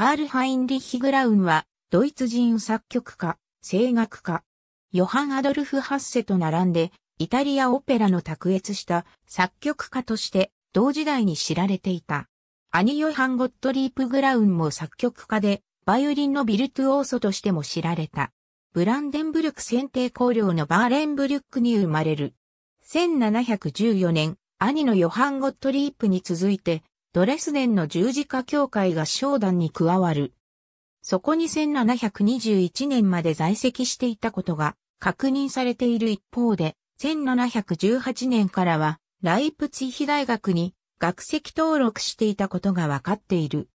カール・ハインリッヒ・グラウンは、ドイツ人作曲家、声楽家、ヨハン・アドルフ・ハッセと並んで、イタリアオペラの卓越した作曲家として同時代に知られていた。兄ヨハン・ゴットリープ・グラウンも作曲家で、バイオリンのビルトゥオーソとしても知られた。ブランデンブルク選定公領のバーレンブルックに生まれる。1714年、兄のヨハン・ゴットリープに続いて、ドレスデンの十字架協会合唱団に加わる。そこに1721年まで在籍していたことが確認されている一方で、1718年からはライプツィヒ大学に学籍登録していたことがわかっている。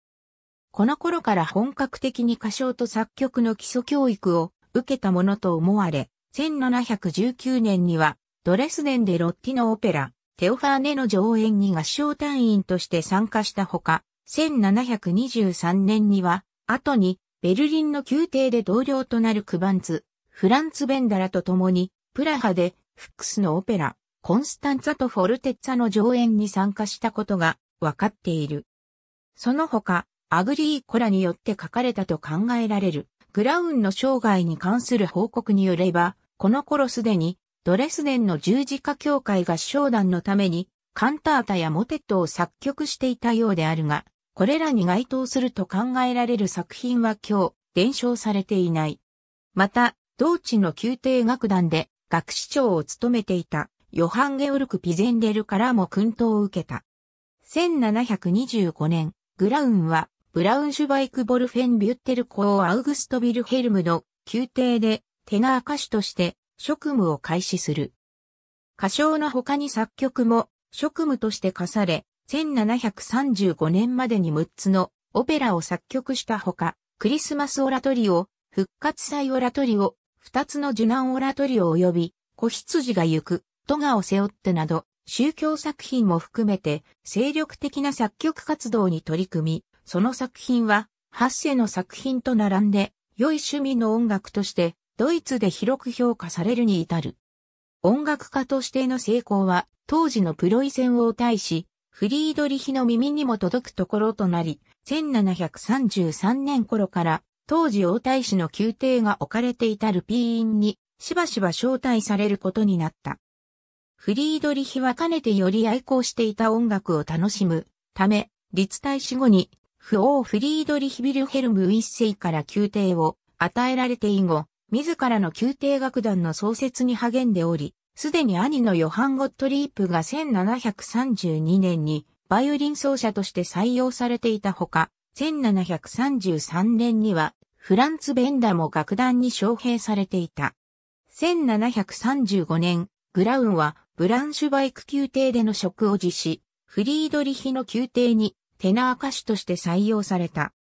この頃から本格的に歌唱と作曲の基礎教育を受けたものと思われ、1719年にはドレスデンでロッティのオペラ、テオファーネの上演に合唱隊員として参加したほか、1723年には、後に、ベルリンの宮廷で同僚となるクバンツ、フランツ・ベンダラと共に、プラハで、フックスのオペラ、コンスタンツァとフォルテッツァの上演に参加したことが分かっている。その他、アグリーコラによって書かれたと考えられる、グラウンの生涯に関する報告によれば、この頃すでにドレスデンの十字架協会合唱団のために、カンタータやモテットを作曲していたようであるが、これらに該当すると考えられる作品は今日、伝承されていない。また、同地の宮廷楽団で学士長を務めていたヨハン・ゲオルク・ピゼンデルからも訓導を受けた。1725年、グラウンはブラウンシュバイク・ボルフェン・ビュッテルコー・アウグスト・ビルヘルムの宮廷でテナー歌手として職務を開始する。歌唱の他に作曲も職務として課され、1735年までに6つのオペラを作曲したほか、クリスマスオラトリオ、復活祭オラトリオ、2つの受難オラトリオ及び、子羊が行く、トガを背負ってなど、宗教作品も含めて精力的な作曲活動に取り組み、その作品は、八世の作品と並んで、良い趣味の音楽としてドイツで広く評価されるに至る。音楽家としての成功は、当時のプロイセン王大使、フリードリヒの耳にも届くところとなり、1733年頃から、当時王大使の宮廷が置かれていたルピーンに、しばしば招待されることになった。フリードリヒはかねてより愛好していた音楽を楽しむため、立大使後に、不王フリードリヒ・ビルヘルム一世から宮廷を与えられて以後、自らの宮廷楽団の創設に励んでおり、すでに兄のヨハン・ゴットリープが1732年にバイオリン奏者として採用されていたほか、1733年にはフランツ・ベンダも楽団に招聘されていた。1735年、グラウンはブランシュバイク宮廷での職を辞し、フリードリヒの宮廷にテナー歌手として採用された。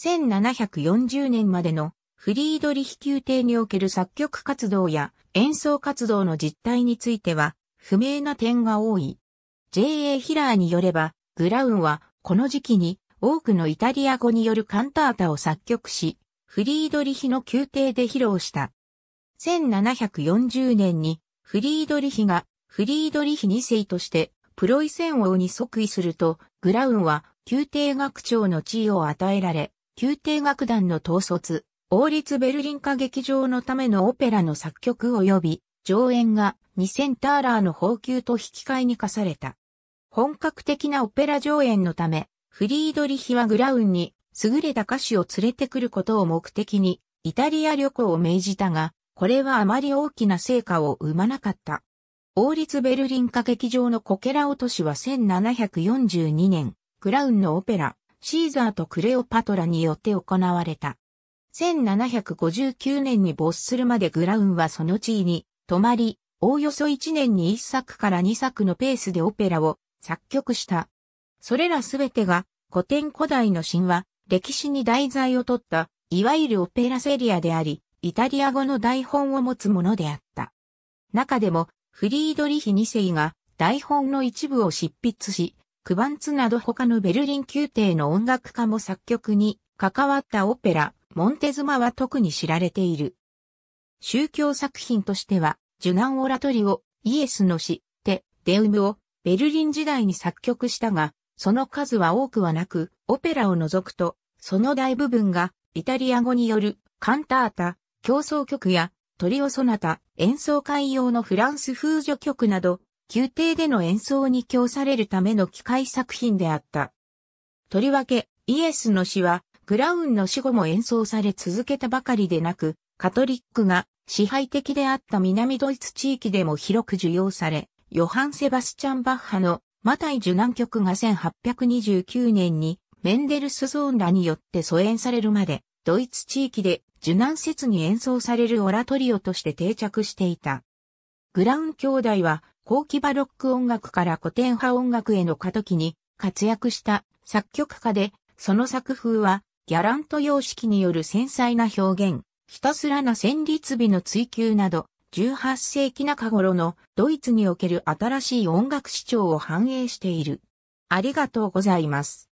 1740年までのフリードリヒ宮廷における作曲活動や演奏活動の実態については不明な点が多い。J.A. ヒラーによれば、グラウンはこの時期に多くのイタリア語によるカンタータを作曲し、フリードリヒの宮廷で披露した。1740年にフリードリヒがフリードリヒ2世としてプロイセン王に即位すると、グラウンは宮廷学長の地位を与えられ、宮廷楽団の統率、王立ベルリン歌劇場のためのオペラの作曲及び上演が2000ターラーの放給と引き換えに課された。本格的なオペラ上演のため、フリードリヒはグラウンに優れた歌手を連れてくることを目的にイタリア旅行を命じたが、これはあまり大きな成果を生まなかった。王立ベルリン歌劇場のコケラ落としは1742年、グラウンのオペラ、シーザーとクレオパトラによって行われた。1759年に没するまでグラウンはその地位に止まり、おおよそ1年に1作から2作のペースでオペラを作曲した。それらすべてが古典古代の神話、歴史に題材を取った、いわゆるオペラセリアであり、イタリア語の台本を持つものであった。中でも、フリードリヒ2世が台本の一部を執筆し、クバンツなど他のベルリン宮廷の音楽家も作曲に関わったオペラ、モンテズマは特に知られている。宗教作品としては、ジュナン・オラトリオ、イエスの死、テ、デウムをベルリン時代に作曲したが、その数は多くはなく、オペラを除くと、その大部分がイタリア語によるカンタータ、競争曲やトリオソナタ、演奏会用のフランス風助曲など、宮廷での演奏に供されるための機械作品であった。とりわけ、イエスの詩は、グラウンの死後も演奏され続けたばかりでなく、カトリックが支配的であった南ドイツ地域でも広く受容され、ヨハン・セバスチャン・バッハのマタイ受難曲が1829年にメンデルスゾーンらによって疎遠されるまで、ドイツ地域で受難説に演奏されるオラトリオとして定着していた。グラウン兄弟は、後期バロック音楽から古典派音楽への過渡期に活躍した作曲家で、その作風はギャラント様式による繊細な表現、ひたすらな旋律美の追求など、18世紀中頃のドイツにおける新しい音楽史調を反映している。ありがとうございます。